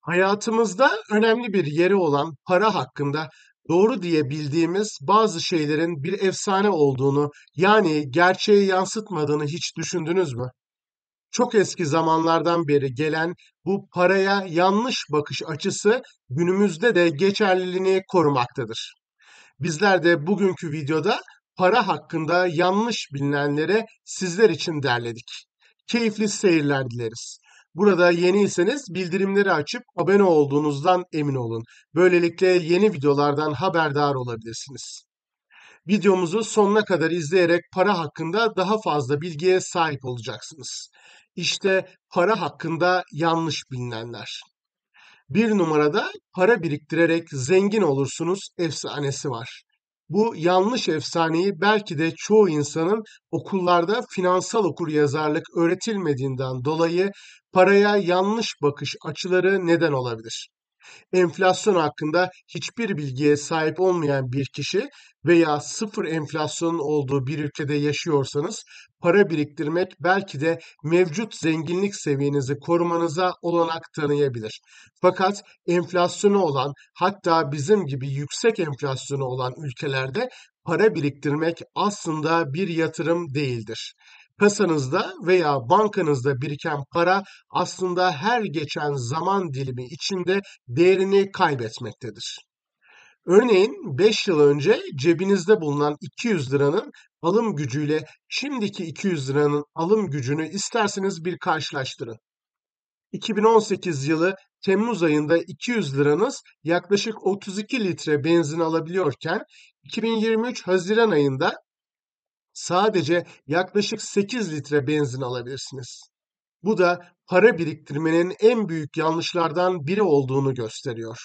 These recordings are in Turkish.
hayatımızda önemli bir yeri olan para hakkında doğru diye bildiğimiz bazı şeylerin bir efsane olduğunu yani gerçeği yansıtmadığını hiç düşündünüz mü? Çok eski zamanlardan beri gelen bu paraya yanlış bakış açısı günümüzde de geçerliliğini korumaktadır. Bizler de bugünkü videoda para hakkında yanlış bilinenlere sizler için derledik. Keyifli seyirler dileriz. Burada yeniyseniz bildirimleri açıp abone olduğunuzdan emin olun. Böylelikle yeni videolardan haberdar olabilirsiniz. Videomuzu sonuna kadar izleyerek para hakkında daha fazla bilgiye sahip olacaksınız. İşte para hakkında yanlış bilinenler. Bir numarada para biriktirerek zengin olursunuz efsanesi var. Bu yanlış efsaneyi belki de çoğu insanın okullarda finansal okur yazarlık öğretilmediğinden dolayı paraya yanlış bakış açıları neden olabilir. Enflasyon hakkında hiçbir bilgiye sahip olmayan bir kişi veya sıfır enflasyonun olduğu bir ülkede yaşıyorsanız para biriktirmek belki de mevcut zenginlik seviyenizi korumanıza olanak tanıyabilir. Fakat enflasyonu olan hatta bizim gibi yüksek enflasyonu olan ülkelerde para biriktirmek aslında bir yatırım değildir kasanızda veya bankanızda biriken para aslında her geçen zaman dilimi içinde değerini kaybetmektedir. Örneğin 5 yıl önce cebinizde bulunan 200 liranın alım gücüyle şimdiki 200 liranın alım gücünü isterseniz bir karşılaştırın. 2018 yılı Temmuz ayında 200 liranız yaklaşık 32 litre benzin alabiliyorken 2023 Haziran ayında sadece yaklaşık 8 litre benzin alabilirsiniz. Bu da para biriktirmenin en büyük yanlışlardan biri olduğunu gösteriyor.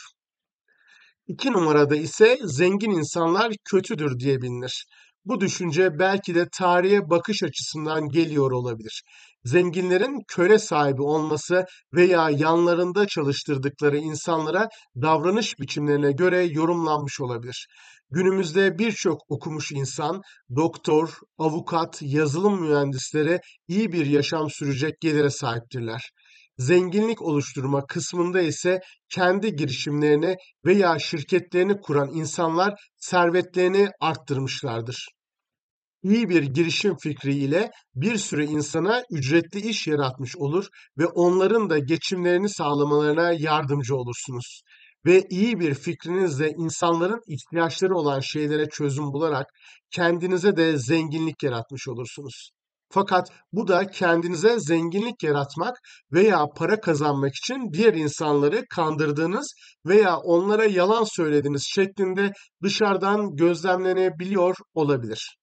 İki numarada ise zengin insanlar kötüdür diye bilinir. Bu düşünce belki de tarihe bakış açısından geliyor olabilir zenginlerin köle sahibi olması veya yanlarında çalıştırdıkları insanlara davranış biçimlerine göre yorumlanmış olabilir. Günümüzde birçok okumuş insan, doktor, avukat, yazılım mühendisleri iyi bir yaşam sürecek gelire sahiptirler. Zenginlik oluşturma kısmında ise kendi girişimlerini veya şirketlerini kuran insanlar servetlerini arttırmışlardır iyi bir girişim fikriyle bir sürü insana ücretli iş yaratmış olur ve onların da geçimlerini sağlamalarına yardımcı olursunuz. Ve iyi bir fikrinizle insanların ihtiyaçları olan şeylere çözüm bularak kendinize de zenginlik yaratmış olursunuz. Fakat bu da kendinize zenginlik yaratmak veya para kazanmak için diğer insanları kandırdığınız veya onlara yalan söylediğiniz şeklinde dışarıdan gözlemlenebiliyor olabilir.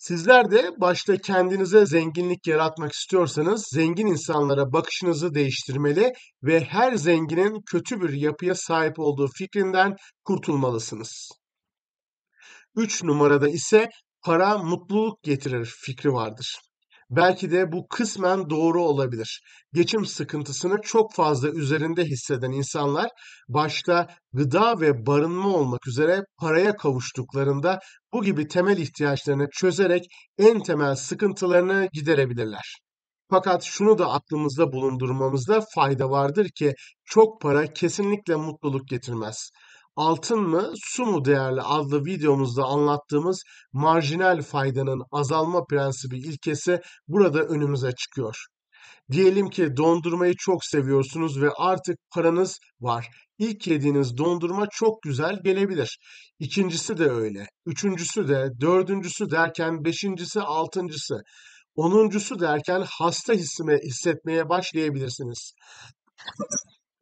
Sizler de başta kendinize zenginlik yaratmak istiyorsanız zengin insanlara bakışınızı değiştirmeli ve her zenginin kötü bir yapıya sahip olduğu fikrinden kurtulmalısınız. 3 numarada ise para mutluluk getirir fikri vardır belki de bu kısmen doğru olabilir. Geçim sıkıntısını çok fazla üzerinde hisseden insanlar başta gıda ve barınma olmak üzere paraya kavuştuklarında bu gibi temel ihtiyaçlarını çözerek en temel sıkıntılarını giderebilirler. Fakat şunu da aklımızda bulundurmamızda fayda vardır ki çok para kesinlikle mutluluk getirmez altın mı su mu değerli adlı videomuzda anlattığımız marjinal faydanın azalma prensibi ilkesi burada önümüze çıkıyor. Diyelim ki dondurmayı çok seviyorsunuz ve artık paranız var. İlk yediğiniz dondurma çok güzel gelebilir. İkincisi de öyle. Üçüncüsü de, dördüncüsü derken beşincisi, altıncısı. Onuncusu derken hasta hissime, hissetmeye başlayabilirsiniz.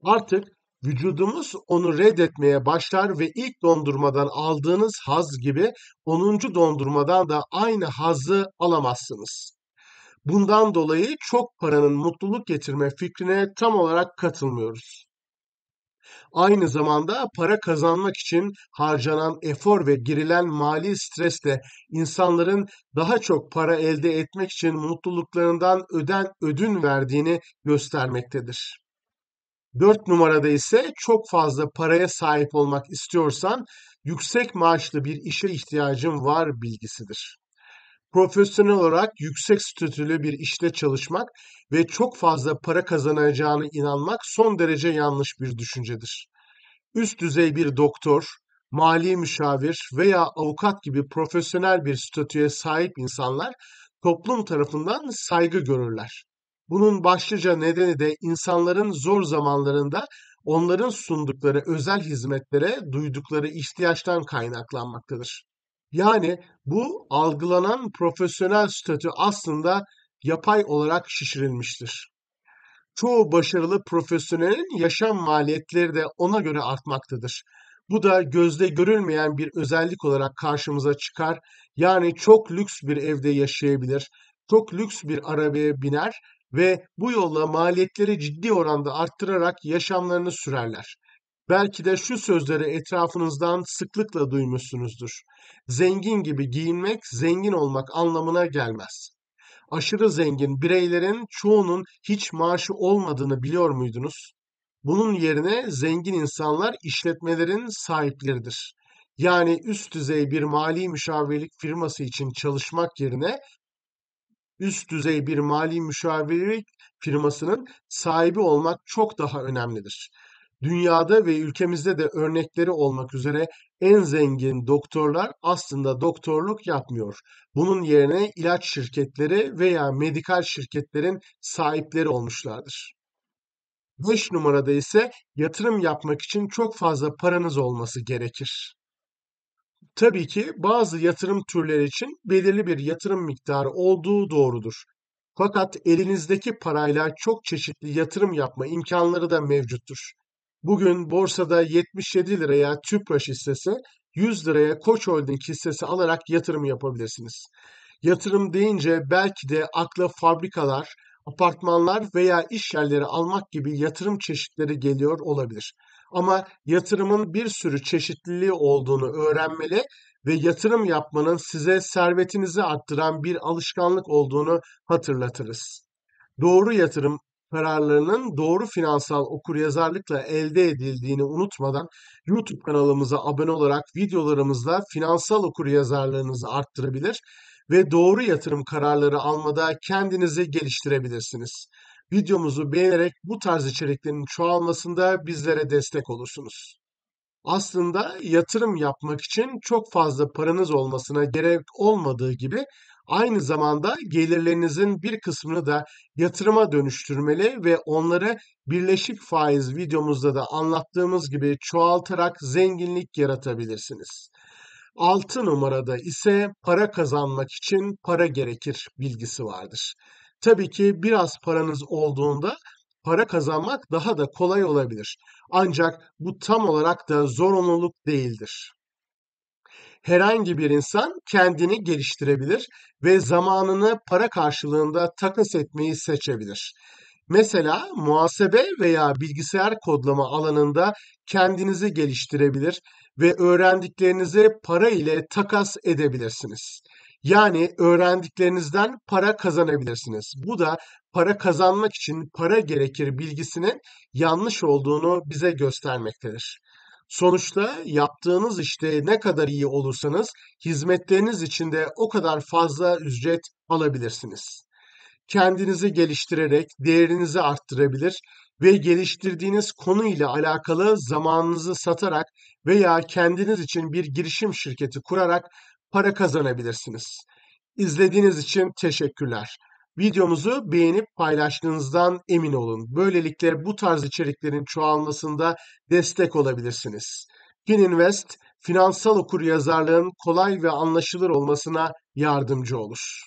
Artık Vücudumuz onu reddetmeye başlar ve ilk dondurmadan aldığınız haz gibi 10. dondurmadan da aynı hazı alamazsınız. Bundan dolayı çok paranın mutluluk getirme fikrine tam olarak katılmıyoruz. Aynı zamanda para kazanmak için harcanan efor ve girilen mali stres de insanların daha çok para elde etmek için mutluluklarından öden ödün verdiğini göstermektedir. 4 numarada ise çok fazla paraya sahip olmak istiyorsan yüksek maaşlı bir işe ihtiyacın var bilgisidir. Profesyonel olarak yüksek statülü bir işte çalışmak ve çok fazla para kazanacağını inanmak son derece yanlış bir düşüncedir. Üst düzey bir doktor, mali müşavir veya avukat gibi profesyonel bir statüye sahip insanlar toplum tarafından saygı görürler. Bunun başlıca nedeni de insanların zor zamanlarında onların sundukları özel hizmetlere duydukları ihtiyaçtan kaynaklanmaktadır. Yani bu algılanan profesyonel statü aslında yapay olarak şişirilmiştir. Çoğu başarılı profesyonelin yaşam maliyetleri de ona göre artmaktadır. Bu da gözde görülmeyen bir özellik olarak karşımıza çıkar. Yani çok lüks bir evde yaşayabilir, çok lüks bir arabaya biner ve bu yolla maliyetleri ciddi oranda arttırarak yaşamlarını sürerler. Belki de şu sözleri etrafınızdan sıklıkla duymuşsunuzdur. Zengin gibi giyinmek zengin olmak anlamına gelmez. Aşırı zengin bireylerin çoğunun hiç maaşı olmadığını biliyor muydunuz? Bunun yerine zengin insanlar işletmelerin sahipleridir. Yani üst düzey bir mali müşavirlik firması için çalışmak yerine üst düzey bir mali müşavirlik firmasının sahibi olmak çok daha önemlidir. Dünyada ve ülkemizde de örnekleri olmak üzere en zengin doktorlar aslında doktorluk yapmıyor. Bunun yerine ilaç şirketleri veya medikal şirketlerin sahipleri olmuşlardır. 5 numarada ise yatırım yapmak için çok fazla paranız olması gerekir tabii ki bazı yatırım türleri için belirli bir yatırım miktarı olduğu doğrudur. Fakat elinizdeki parayla çok çeşitli yatırım yapma imkanları da mevcuttur. Bugün borsada 77 liraya Tüpraş hissesi, 100 liraya Koç Holding hissesi alarak yatırım yapabilirsiniz. Yatırım deyince belki de akla fabrikalar, apartmanlar veya iş yerleri almak gibi yatırım çeşitleri geliyor olabilir. Ama yatırımın bir sürü çeşitliliği olduğunu öğrenmeli ve yatırım yapmanın size servetinizi arttıran bir alışkanlık olduğunu hatırlatırız. Doğru yatırım kararlarının doğru finansal okuryazarlıkla elde edildiğini unutmadan YouTube kanalımıza abone olarak videolarımızla finansal okuryazarlığınızı arttırabilir ve doğru yatırım kararları almada kendinizi geliştirebilirsiniz. Videomuzu beğenerek bu tarz içeriklerin çoğalmasında bizlere destek olursunuz. Aslında yatırım yapmak için çok fazla paranız olmasına gerek olmadığı gibi aynı zamanda gelirlerinizin bir kısmını da yatırıma dönüştürmeli ve onları birleşik faiz videomuzda da anlattığımız gibi çoğaltarak zenginlik yaratabilirsiniz. 6 numarada ise para kazanmak için para gerekir bilgisi vardır. Tabii ki biraz paranız olduğunda para kazanmak daha da kolay olabilir. Ancak bu tam olarak da zorunluluk değildir. Herhangi bir insan kendini geliştirebilir ve zamanını para karşılığında takas etmeyi seçebilir. Mesela muhasebe veya bilgisayar kodlama alanında kendinizi geliştirebilir ve öğrendiklerinizi para ile takas edebilirsiniz. Yani öğrendiklerinizden para kazanabilirsiniz. Bu da para kazanmak için para gerekir bilgisinin yanlış olduğunu bize göstermektedir. Sonuçta yaptığınız işte ne kadar iyi olursanız hizmetleriniz için de o kadar fazla ücret alabilirsiniz. Kendinizi geliştirerek değerinizi arttırabilir ve geliştirdiğiniz konu ile alakalı zamanınızı satarak veya kendiniz için bir girişim şirketi kurarak para kazanabilirsiniz. İzlediğiniz için teşekkürler. Videomuzu beğenip paylaştığınızdan emin olun. Böylelikle bu tarz içeriklerin çoğalmasında destek olabilirsiniz. Fininvest, finansal okur yazarlığın kolay ve anlaşılır olmasına yardımcı olur.